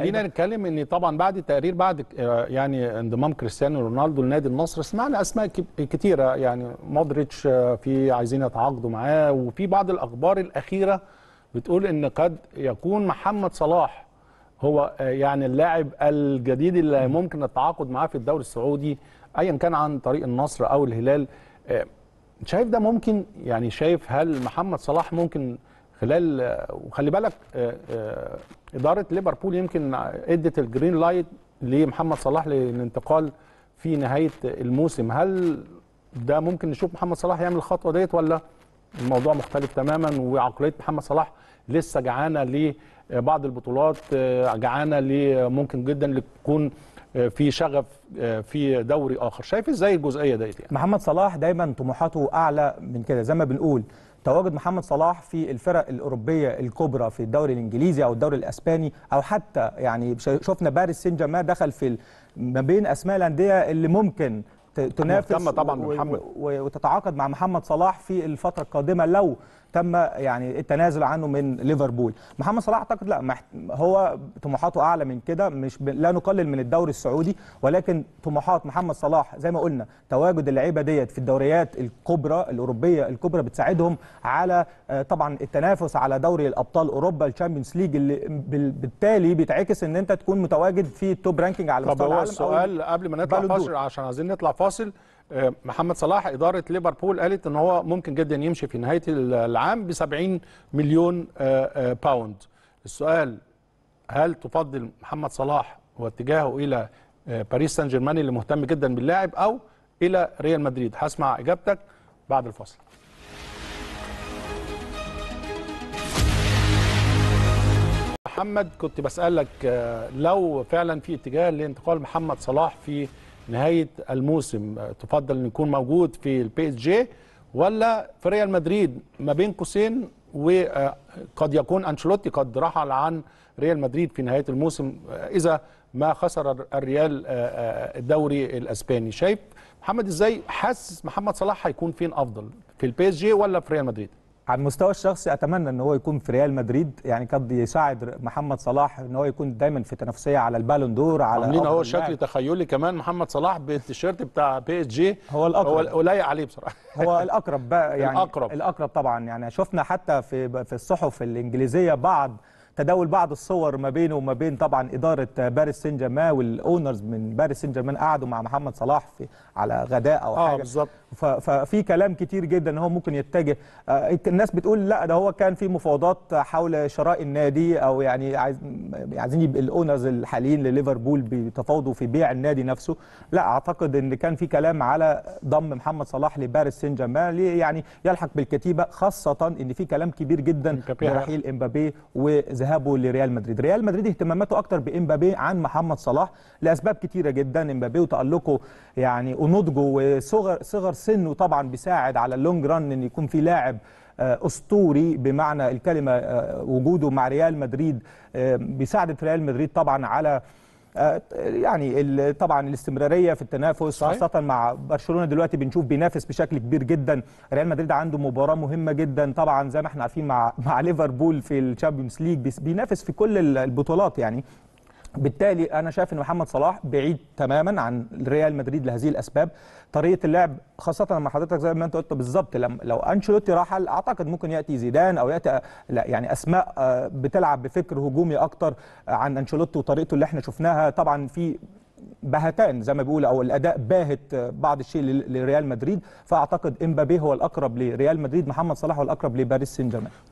خلينا نتكلم ان طبعا بعد التقرير بعد آه، يعني انضمام كريستيانو رونالدو لنادي النصر سمعنا اسماء كتيره يعني مودريتش آه، في عايزين يتعاقدوا معاه وفي بعض الاخبار الاخيره بتقول ان قد يكون محمد صلاح هو آه، يعني اللاعب الجديد اللي ممكن التعاقد معاه في الدوري السعودي ايا كان عن طريق النصر او الهلال شايف ده ممكن يعني شايف هل محمد صلاح ممكن خلال وخلي بالك اداره ليفربول يمكن ادت الجرين لايت لمحمد صلاح للانتقال في نهايه الموسم هل ده ممكن نشوف محمد صلاح يعمل الخطوه ديت ولا الموضوع مختلف تماما وعقليه محمد صلاح لسه جعانه لبعض البطولات جعانه لممكن جدا تكون في شغف في دوري اخر شايف ازاي الجزئيه ديت يعني؟ محمد صلاح دايما طموحاته اعلى من كده زي ما بنقول تواجد محمد صلاح في الفرق الاوروبيه الكبرى في الدوري الانجليزي او الدوري الاسباني او حتى يعني شفنا باريس سان جيرمان دخل في ما بين اسماء الانديه اللي ممكن تنافس طبعا وتتعاقد مع محمد صلاح في الفتره القادمه لو تم يعني التنازل عنه من ليفربول محمد صلاح اعتقد لا هو طموحاته اعلى من كده مش ب... لا نقلل من الدوري السعودي ولكن طموحات محمد صلاح زي ما قلنا تواجد اللعيبه ديت في الدوريات الكبرى الاوروبيه الكبرى بتساعدهم على آه، طبعا التنافس على دوري الابطال اوروبا الشامبيونز ليج اللي بالتالي بيتعكس ان انت تكون متواجد في التوب رانكينج على مستوى العالم طب هو السؤال قبل ما نطلع فاصل عشان عايزين نطلع فاصل محمد صلاح اداره ليفربول قالت ان هو ممكن جدا يمشي في نهايه العام ب 70 مليون باوند آه، آه، السؤال هل تفضل محمد صلاح واتجاهه الى آه، باريس سان جيرمان اللي مهتم جدا باللاعب او الى ريال مدريد هسمع اجابتك بعد الفاصل محمد كنت بسالك لو فعلا في اتجاه لانتقال محمد صلاح في نهايه الموسم تفضل ان يكون موجود في البي اس جي ولا في ريال مدريد ما بين قوسين وقد آه، يكون انشيلوتي قد رحل عن ريال مدريد في نهايه الموسم آه، اذا ما خسر آه، الريال الدوري الاسباني شايف محمد ازاي حاسس محمد صلاح هيكون فين افضل في البي اس جي ولا في ريال مدريد على المستوى الشخصي اتمنى ان هو يكون في ريال مدريد يعني قد يساعد محمد صلاح ان هو يكون دايما في تنافسيه على البالون دور على عاملين هو شكل تخيلي كمان محمد صلاح بالتيشيرت بتاع بي اس جي هو الاقرب هو لايق عليه بصراحه هو الاقرب بقى يعني الاقرب الاقرب طبعا يعني شفنا حتى في في الصحف الانجليزيه بعض تداول بعض الصور ما بينه وما بين طبعا اداره باريس سان جيرمان والاونرز من باريس سان جيرمان قعدوا مع محمد صلاح في على غداء او آه حاجه بالظبط ففي كلام كتير جدا ان هو ممكن يتجه آه، الناس بتقول لا ده هو كان في مفاوضات حول شراء النادي او يعني عايز عايزين يبقى الاونرز الحاليين لليفربول بيتفاوضوا في بيع النادي نفسه لا اعتقد ان كان في كلام على ضم محمد صلاح لباريس سان جيرمان يعني يلحق بالكتيبه خاصه ان في كلام كبير جدا برحيل امبابي وذهاب ذهابه لريال مدريد ريال مدريد اهتماماته اكتر بامبابي عن محمد صلاح لاسباب كتيره جدا امبابي وتالقه يعني ونضجه وصغر صغر سنه طبعا بيساعد على اللونج ران ان يكون في لاعب آه، اسطوري بمعنى الكلمه آه، وجوده مع ريال مدريد آه، بيساعد في ريال مدريد طبعا على آه، يعني طبعا الاستمراريه في التنافس صحيح. خاصه مع برشلونه دلوقتي بنشوف بينافس بشكل كبير جدا ريال مدريد عنده مباراه مهمه جدا طبعا زي ما احنا عارفين مع مع ليفربول في الشامبيونز ليج بينافس في كل البطولات يعني بالتالي انا شايف ان محمد صلاح بعيد تماما عن ريال مدريد لهذه الاسباب طريقه اللعب خاصه لما حضرتك زي ما انت قلت بالظبط لو انشيلوتي رحل اعتقد ممكن ياتي زيدان او ياتي لا يعني اسماء آه، بتلعب بفكر هجومي اكتر عن انشيلوتي وطريقته اللي احنا شفناها طبعا في بهتان زي ما بيقولوا او الاداء باهت آه، بعض الشيء لريال مدريد فاعتقد امبابي هو الاقرب لريال مدريد محمد صلاح هو الاقرب لباريس سان جيرمان